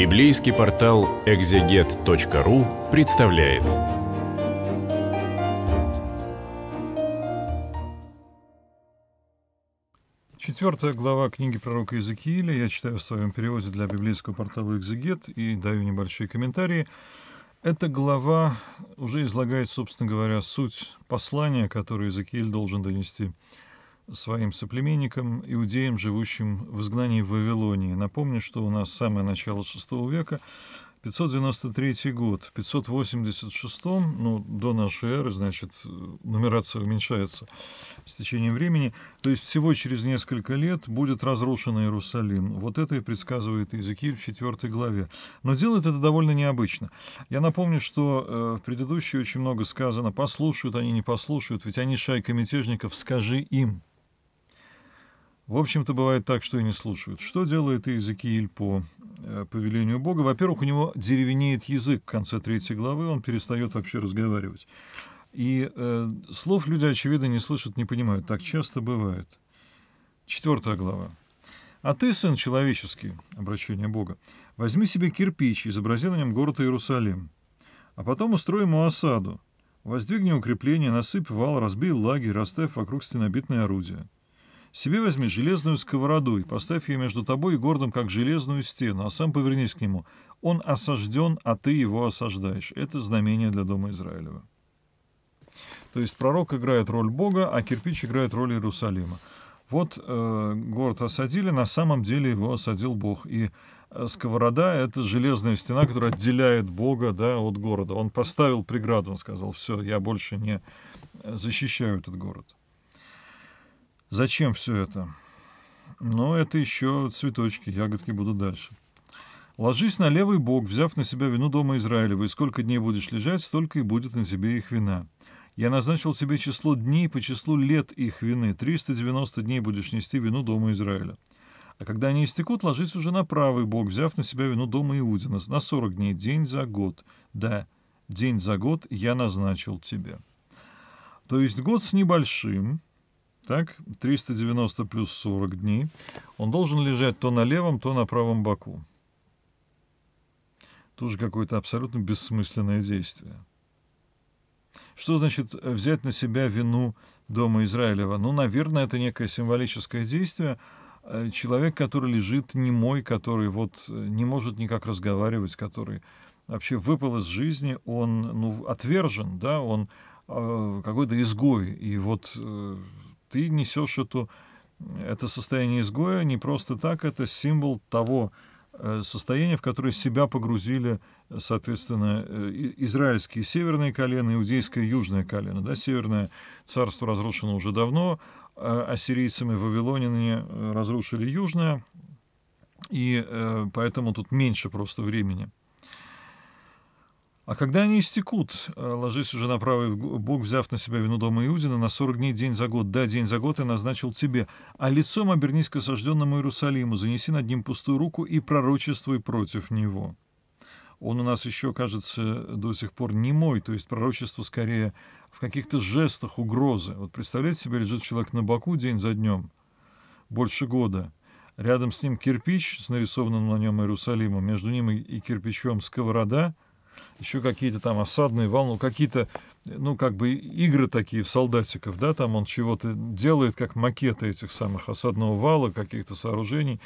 Библейский портал экзегет.ру представляет. Четвертая глава книги пророка Иезекииля я читаю в своем переводе для библейского портала «Экзегет» и даю небольшие комментарии. Эта глава уже излагает, собственно говоря, суть послания, которое Иезекииль должен донести – своим соплеменникам, иудеям, живущим в изгнании в Вавилонии. Напомню, что у нас самое начало VI века, 593 год. В 586, ну, до нашей эры, значит, нумерация уменьшается с течением времени. То есть всего через несколько лет будет разрушен Иерусалим. Вот это и предсказывает Иезекииль в 4 главе. Но делает это довольно необычно. Я напомню, что э, в предыдущей очень много сказано «послушают они, не послушают, ведь они шайка мятежников, скажи им». В общем-то, бывает так, что и не слушают. Что делает Иезекииль э, по повелению Бога? Во-первых, у него деревенеет язык в конце третьей главы, он перестает вообще разговаривать. И э, слов люди, очевидно, не слышат, не понимают. Так часто бывает. Четвертая глава. «А ты, сын человеческий, обращение Бога, возьми себе кирпич, изобрази на нем город Иерусалим, а потом устрой ему осаду, воздвигни укрепление, насыпь вал, разбей лагерь, расставь вокруг стенобитное орудие. Себе возьми железную сковороду и поставь ее между тобой и городом, как железную стену, а сам повернись к нему. Он осажден, а ты его осаждаешь. Это знамение для Дома Израилева. То есть пророк играет роль Бога, а кирпич играет роль Иерусалима. Вот э, город осадили, на самом деле его осадил Бог. И э, сковорода — это железная стена, которая отделяет Бога да, от города. Он поставил преграду, он сказал, все, я больше не э, защищаю этот город. Зачем все это? Но ну, это еще цветочки, ягодки будут дальше. Ложись на левый бок, взяв на себя вину дома Израилева, и сколько дней будешь лежать, столько и будет на тебе их вина. Я назначил тебе число дней по числу лет их вины. 390 дней будешь нести вину дома Израиля. А когда они истекут, ложись уже на правый бок, взяв на себя вину дома Иудина, на 40 дней, день за год. Да, день за год я назначил тебе. То есть год с небольшим, так? 390 плюс 40 дней. Он должен лежать то на левом, то на правом боку. Тоже какое-то абсолютно бессмысленное действие. Что значит э, взять на себя вину Дома Израилева? Ну, наверное, это некое символическое действие. Э, человек, который лежит немой, который вот э, не может никак разговаривать, который вообще выпал из жизни, он ну, отвержен, да, он какой-то изгой. И вот ты несешь эту, это состояние изгоя не просто так, это символ того э, состояния, в которое себя погрузили, соответственно, э, израильские северные колена, иудейское южное колено. Да? Северное царство разрушено уже давно, а ассирийцами вавилонины э, разрушили южное, и поэтому тут меньше просто времени. А когда они истекут, э, ложись уже на правый бок, взяв на себя вину дома Иудина, на 40 дней день за год, да, день за год и назначил тебе, а лицом обернись к осажденному Иерусалиму, занеси над ним пустую руку и пророчествуй против него. Он у нас еще, кажется, до сих пор не мой, то есть пророчество скорее в каких-то жестах угрозы. Вот представляете себе, лежит человек на боку день за днем, больше года – Рядом с ним кирпич с нарисованным на нем Иерусалимом, между ним и кирпичом сковорода — еще какие-то там осадные волны, ну, какие-то, ну, как бы игры такие в солдатиков, да, там он чего-то делает, как макеты этих самых осадного вала, каких-то сооружений,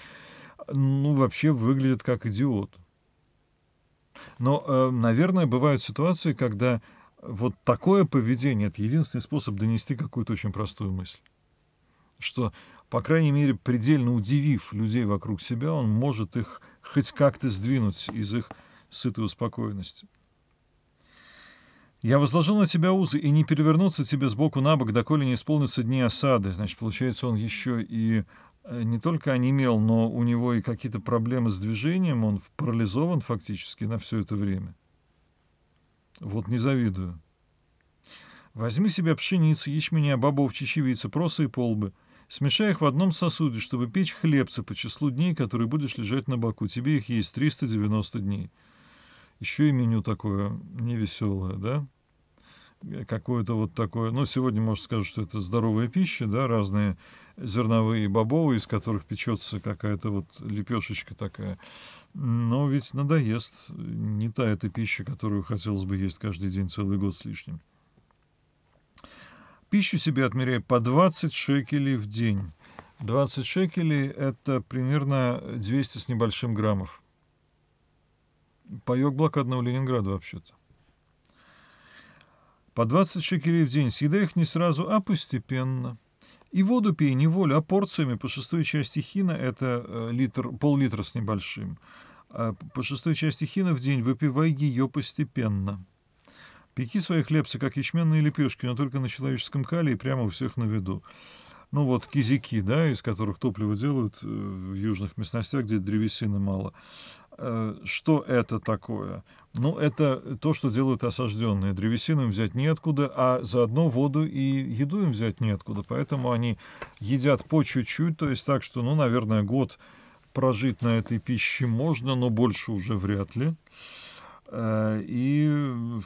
ну, вообще выглядит как идиот. Но, э, наверное, бывают ситуации, когда вот такое поведение — это единственный способ донести какую-то очень простую мысль. Что, по крайней мере, предельно удивив людей вокруг себя, он может их хоть как-то сдвинуть из их сытой успокоенностью. «Я возложил на тебя узы, и не перевернуться тебе сбоку на бок, доколе не исполнятся дни осады». Значит, получается, он еще и э, не только онемел, но у него и какие-то проблемы с движением, он парализован фактически на все это время. Вот не завидую. Возьми себе пшеницы, ячменя, бобов, чечевицы, просы и полбы. Смешай их в одном сосуде, чтобы печь хлебцы по числу дней, которые будешь лежать на боку. Тебе их есть 390 дней еще и меню такое невеселое, да? Э, какое-то вот такое, ну, сегодня, может, скажут, что это здоровая пища, да, разные зерновые и бобовые, из которых печется какая-то вот лепешечка такая. Но ведь надоест, не та эта пища, которую хотелось бы есть каждый день целый год с лишним. Пищу себе отмеряй по 20 шекелей в день. 20 шекелей – это примерно 200 с небольшим граммов паёк блокадного Ленинграда вообще-то. По 20 шекелей в день съедай их не сразу, а постепенно. И воду пей не волю, а порциями по шестой части хина это э, литр, пол-литра с небольшим. А по шестой части хина в день выпивай ее постепенно. Пеки свои хлебцы, как ячменные лепешки, но только на человеческом кале и прямо у всех на виду. Ну вот кизики, да, из которых топливо делают э, в южных местностях, где древесины мало. Э, что это такое? Ну, это то, что делают осажденные. Древесину им взять неоткуда, а заодно воду и еду им взять неоткуда. Поэтому они едят по чуть-чуть, то есть так, что, ну, наверное, год прожить на этой пище можно, но больше уже вряд ли. Э, и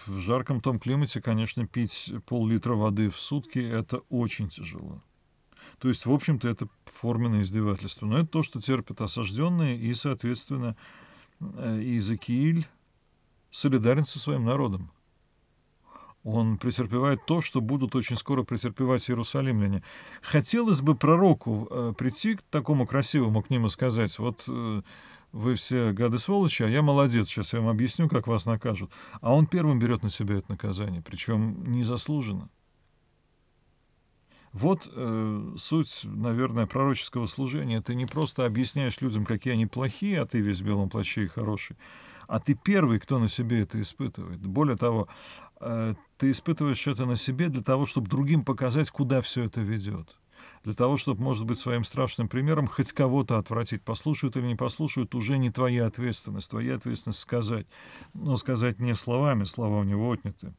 в жарком том климате, конечно, пить пол-литра воды в сутки – это очень тяжело. То есть, в общем-то, это форменное издевательство. Но это то, что терпят осажденные и, соответственно, Э, Иезекииль солидарен со своим народом. Он претерпевает то, что будут очень скоро претерпевать иерусалимляне. Хотелось бы пророку э, прийти к такому красивому к ним и сказать, вот э, вы все гады-сволочи, а я молодец, сейчас я вам объясню, как вас накажут. А он первым берет на себя это наказание, причем незаслуженно. Вот э, суть, наверное, пророческого служения. Ты не просто объясняешь людям, какие они плохие, а ты весь в белом плаще и хороший, а ты первый, кто на себе это испытывает. Более того, э, ты испытываешь это на себе для того, чтобы другим показать, куда все это ведет для того, чтобы, может быть, своим страшным примером хоть кого-то отвратить. Послушают или не послушают, уже не твоя ответственность. Твоя ответственность сказать. Но ну, сказать не словами, слова у него отняты.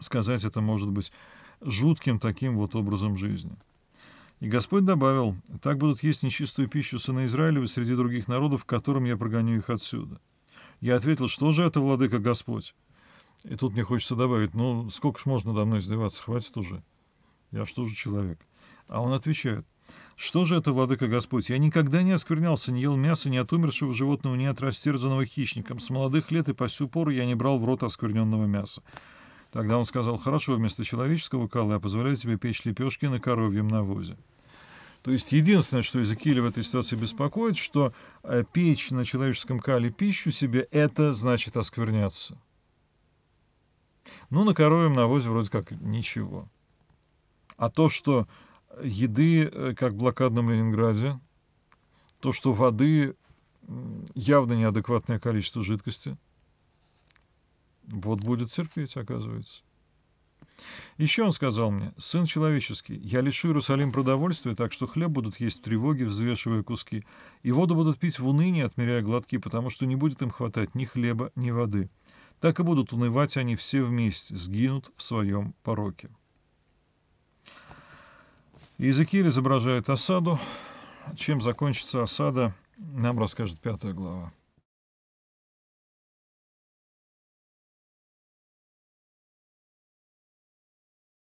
Сказать это может быть жутким таким вот образом жизни. И Господь добавил, так будут есть нечистую пищу сына Израилева среди других народов, которым я прогоню их отсюда. Я ответил, что же это, владыка Господь? И тут мне хочется добавить, ну, сколько ж можно до мной издеваться, хватит уже. Я что же человек? А он отвечает, что же это, владыка Господь? Я никогда не осквернялся, не ел мяса ни от умершего животного, ни от растерзанного хищником. С молодых лет и по сю пору я не брал в рот оскверненного мяса. Тогда он сказал, хорошо, вместо человеческого кала я позволяю тебе печь лепешки на коровьем навозе. То есть единственное, что Эзекииля в этой ситуации беспокоит, что э, печь на человеческом кале пищу себе – это значит оскверняться. Ну, на коровьем навозе вроде как ничего. А то, что еды, э, как в блокадном Ленинграде, то, что воды явно неадекватное количество жидкости – вот будет церковь, оказывается. Еще он сказал мне, «Сын человеческий, я лишу Иерусалим продовольствия, так что хлеб будут есть в тревоге, взвешивая куски, и воду будут пить в унынии, отмеряя глотки, потому что не будет им хватать ни хлеба, ни воды. Так и будут унывать они все вместе, сгинут в своем пороке». Иезекииль изображает осаду. Чем закончится осада, нам расскажет пятая глава.